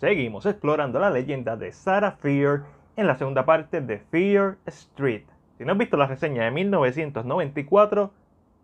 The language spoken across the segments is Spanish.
Seguimos explorando la leyenda de Sarah Fear en la segunda parte de Fear Street. Si no has visto la reseña de 1994,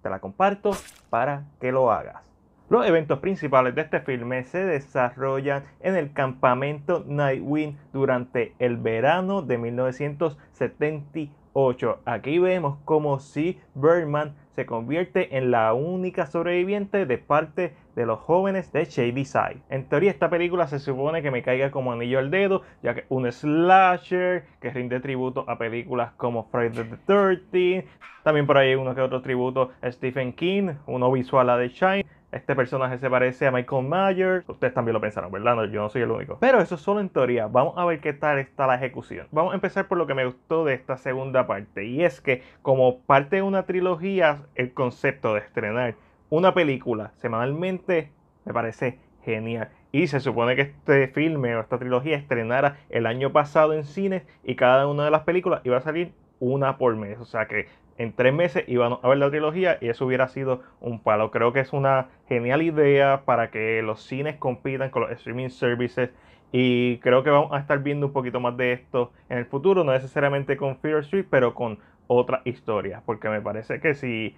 te la comparto para que lo hagas. Los eventos principales de este filme se desarrollan en el campamento Nightwing durante el verano de 1978. Aquí vemos cómo si Birdman se convierte en la única sobreviviente de parte de los jóvenes de Shady Side. En teoría esta película se supone que me caiga como anillo al dedo, ya que un slasher que rinde tributo a películas como Friday the 13th, también por ahí hay uno que otros tributo a Stephen King, uno visual a The Shine, este personaje se parece a Michael Myers. Ustedes también lo pensaron, ¿verdad? yo no soy el único. Pero eso es solo en teoría. Vamos a ver qué tal está la ejecución. Vamos a empezar por lo que me gustó de esta segunda parte. Y es que como parte de una trilogía, el concepto de estrenar una película semanalmente me parece genial. Y se supone que este filme o esta trilogía estrenara el año pasado en cines y cada una de las películas iba a salir una por mes. O sea que en tres meses iban a ver la trilogía y eso hubiera sido un palo. Creo que es una genial idea para que los cines compitan con los streaming services y creo que vamos a estar viendo un poquito más de esto en el futuro, no necesariamente con Fear Street, pero con otras historias, porque me parece que si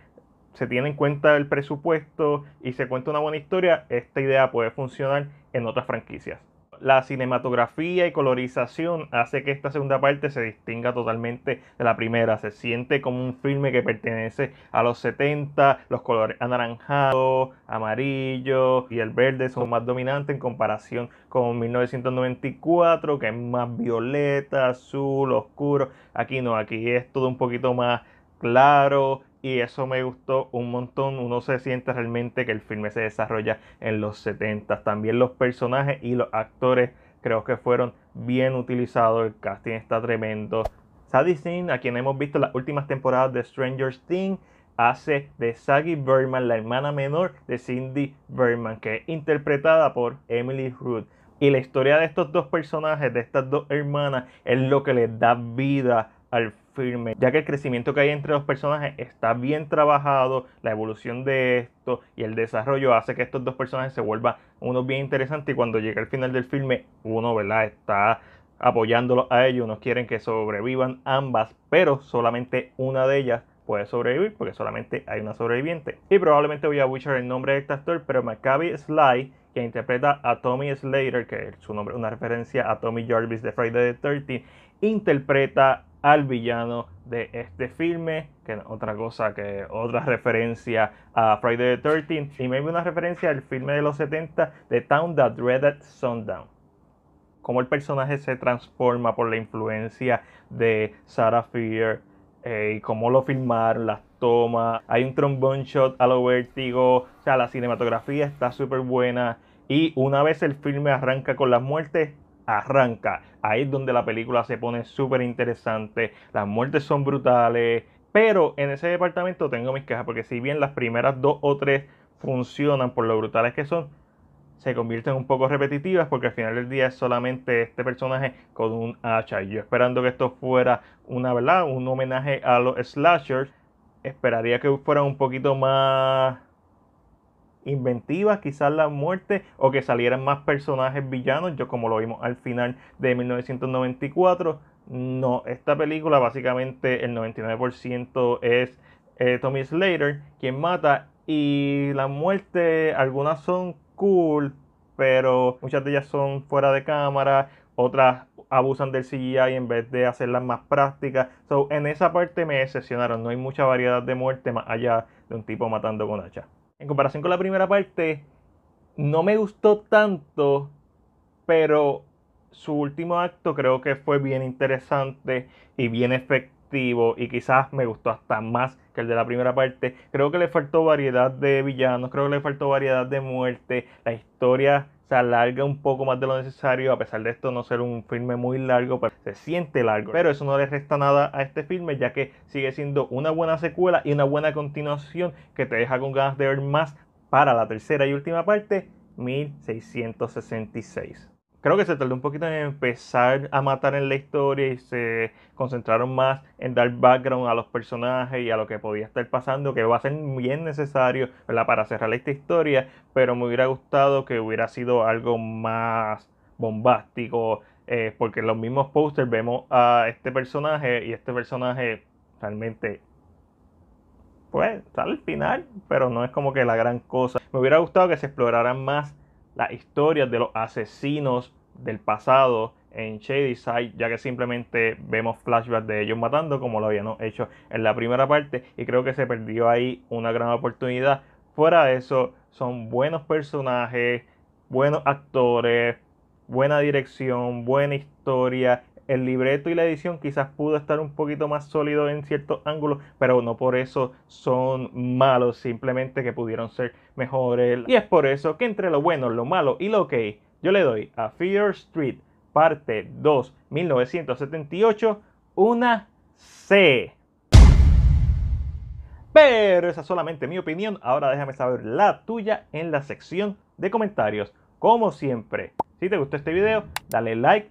se tiene en cuenta el presupuesto y se cuenta una buena historia, esta idea puede funcionar en otras franquicias la cinematografía y colorización hace que esta segunda parte se distinga totalmente de la primera. Se siente como un filme que pertenece a los 70, los colores anaranjados, amarillo y el verde son más dominantes en comparación con 1994, que es más violeta, azul, oscuro. Aquí no, aquí es todo un poquito más claro, y eso me gustó un montón. Uno se siente realmente que el filme se desarrolla en los 70. También los personajes y los actores creo que fueron bien utilizados. El casting está tremendo. Sadie sin a quien hemos visto las últimas temporadas de Stranger Things, hace de Saggy Berman, la hermana menor de Cindy Berman, que es interpretada por Emily Root. Y la historia de estos dos personajes, de estas dos hermanas, es lo que les da vida al filme, ya que el crecimiento que hay entre los personajes está bien trabajado, la evolución de esto y el desarrollo hace que estos dos personajes se vuelvan uno bien interesantes y cuando llega el final del filme uno, ¿verdad? Está apoyándolos a ellos, unos quieren que sobrevivan ambas, pero solamente una de ellas puede sobrevivir porque solamente hay una sobreviviente. Y probablemente voy a buscar el nombre de este actor, pero Maccabi Sly, que interpreta a Tommy Slater, que es su nombre una referencia a Tommy Jarvis de Friday the 13, interpreta al villano de este filme, que otra cosa que otra referencia a Friday the 13th y dio una referencia al filme de los 70 de Town That Dreaded Sundown. como el personaje se transforma por la influencia de Sarah Fear eh, y como lo filmaron, las tomas. Hay un trombone shot a lo vértigo, o sea, la cinematografía está súper buena. Y una vez el filme arranca con las muertes, arranca. Ahí es donde la película se pone súper interesante. Las muertes son brutales. Pero en ese departamento tengo mis quejas. Porque si bien las primeras dos o tres funcionan por lo brutales que son, se convierten un poco repetitivas porque al final del día es solamente este personaje con un hacha. Y yo esperando que esto fuera una verdad, un homenaje a los slashers, esperaría que fuera un poquito más inventivas, quizás la muerte o que salieran más personajes villanos, yo como lo vimos al final de 1994. No, esta película básicamente el 99% es eh, Tommy Slater quien mata y la muerte, algunas son cool, pero muchas de ellas son fuera de cámara, otras abusan del CGI en vez de hacerlas más prácticas. So, en esa parte me decepcionaron, no hay mucha variedad de muerte más allá de un tipo matando con hacha en comparación con la primera parte, no me gustó tanto, pero su último acto creo que fue bien interesante y bien efectivo y quizás me gustó hasta más que el de la primera parte. Creo que le faltó variedad de villanos, creo que le faltó variedad de muerte, la historia se alarga un poco más de lo necesario, a pesar de esto no ser un filme muy largo, pero se siente largo. Pero eso no le resta nada a este filme, ya que sigue siendo una buena secuela y una buena continuación que te deja con ganas de ver más para la tercera y última parte, 1666 creo que se tardó un poquito en empezar a matar en la historia y se concentraron más en dar background a los personajes y a lo que podía estar pasando, que va a ser bien necesario para cerrar esta historia, pero me hubiera gustado que hubiera sido algo más bombástico, eh, porque en los mismos pósters vemos a este personaje y este personaje realmente pues sale al final, pero no es como que la gran cosa. Me hubiera gustado que se exploraran más las historias de los asesinos del pasado en Shadyside, ya que simplemente vemos flashbacks de ellos matando como lo habían hecho en la primera parte y creo que se perdió ahí una gran oportunidad. Fuera de eso, son buenos personajes, buenos actores, buena dirección, buena historia el libreto y la edición quizás pudo estar un poquito más sólido en ciertos ángulos, pero no por eso son malos, simplemente que pudieron ser mejores. Y es por eso que entre lo bueno, lo malo y lo ok. yo le doy a Fear Street parte 2 1978 una C. Pero esa es solamente mi opinión, ahora déjame saber la tuya en la sección de comentarios. Como siempre, si te gustó este video, dale like